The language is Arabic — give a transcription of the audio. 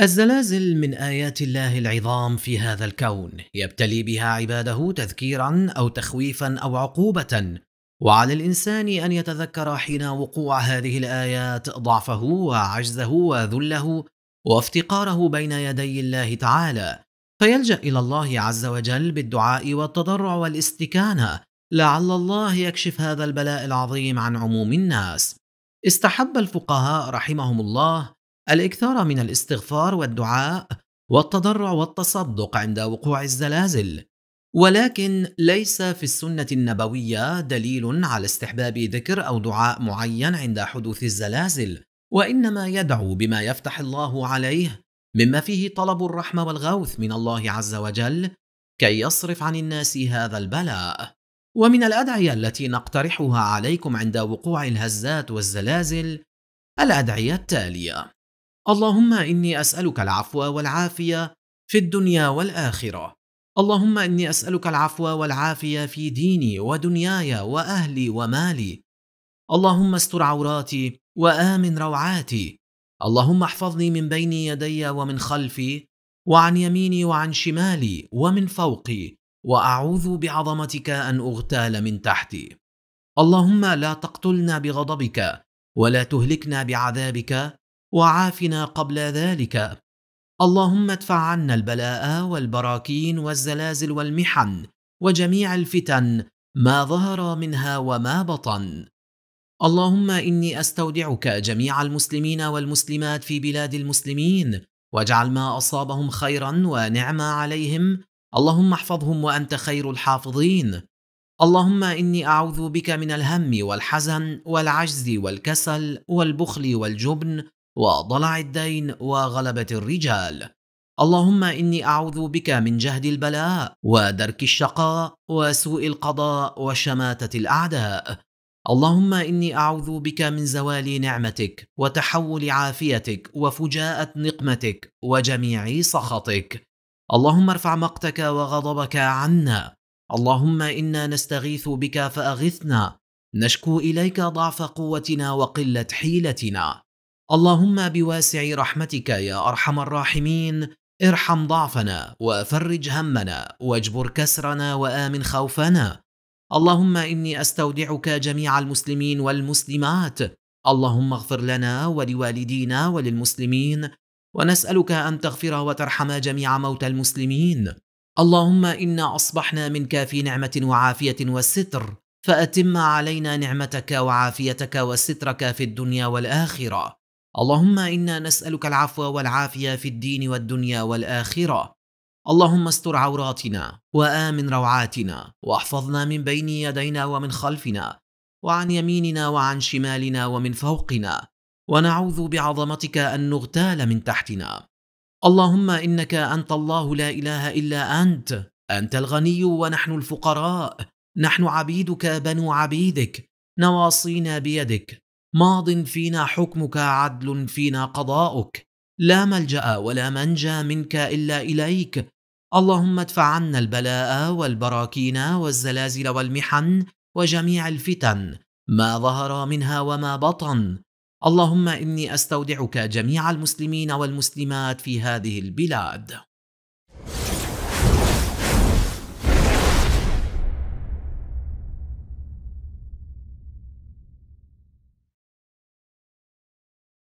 الزلازل من ايات الله العظام في هذا الكون يبتلي بها عباده تذكيرا او تخويفا او عقوبه وعلى الانسان ان يتذكر حين وقوع هذه الايات ضعفه وعجزه وذله وافتقاره بين يدي الله تعالى فيلجا الى الله عز وجل بالدعاء والتضرع والاستكانه لعل الله يكشف هذا البلاء العظيم عن عموم الناس استحب الفقهاء رحمهم الله الاكثار من الاستغفار والدعاء والتضرع والتصدق عند وقوع الزلازل ولكن ليس في السنه النبويه دليل على استحباب ذكر او دعاء معين عند حدوث الزلازل وانما يدعو بما يفتح الله عليه مما فيه طلب الرحمه والغوث من الله عز وجل كي يصرف عن الناس هذا البلاء ومن الادعيه التي نقترحها عليكم عند وقوع الهزات والزلازل الادعيه التاليه اللهم اني اسالك العفو والعافيه في الدنيا والاخره اللهم اني اسالك العفو والعافيه في ديني ودنياي واهلي ومالي اللهم استر عوراتي وامن روعاتي اللهم احفظني من بين يدي ومن خلفي وعن يميني وعن شمالي ومن فوقي واعوذ بعظمتك ان اغتال من تحتي اللهم لا تقتلنا بغضبك ولا تهلكنا بعذابك وعافنا قبل ذلك اللهم ادفع عنا البلاء والبراكين والزلازل والمحن وجميع الفتن ما ظهر منها وما بطن اللهم اني استودعك جميع المسلمين والمسلمات في بلاد المسلمين واجعل ما اصابهم خيرا ونعم عليهم اللهم احفظهم وانت خير الحافظين اللهم اني اعوذ بك من الهم والحزن والعجز والكسل والبخل والجبن وضلع الدين وغلبة الرجال اللهم إني أعوذ بك من جهد البلاء ودرك الشقاء وسوء القضاء وشماتة الأعداء اللهم إني أعوذ بك من زوال نعمتك وتحول عافيتك وفجاءة نقمتك وجميع سخطك اللهم ارفع مقتك وغضبك عنا اللهم إنا نستغيث بك فأغثنا نشكو إليك ضعف قوتنا وقلة حيلتنا اللهم بواسع رحمتك يا ارحم الراحمين ارحم ضعفنا وفرج همنا واجبر كسرنا وامن خوفنا اللهم اني استودعك جميع المسلمين والمسلمات اللهم اغفر لنا ولوالدينا وللمسلمين ونسالك ان تغفر وترحم جميع موتى المسلمين اللهم انا اصبحنا منك في نعمه وعافيه والستر فاتم علينا نعمتك وعافيتك وسترك في الدنيا والاخره اللهم انا نسالك العفو والعافيه في الدين والدنيا والاخره اللهم استر عوراتنا وامن روعاتنا واحفظنا من بين يدينا ومن خلفنا وعن يميننا وعن شمالنا ومن فوقنا ونعوذ بعظمتك ان نغتال من تحتنا اللهم انك انت الله لا اله الا انت انت الغني ونحن الفقراء نحن عبيدك بنو عبيدك نواصينا بيدك ماض فينا حكمك عدل فينا قضاؤك لا ملجا ولا منجا منك الا اليك اللهم ادفع عنا البلاء والبراكين والزلازل والمحن وجميع الفتن ما ظهر منها وما بطن اللهم اني استودعك جميع المسلمين والمسلمات في هذه البلاد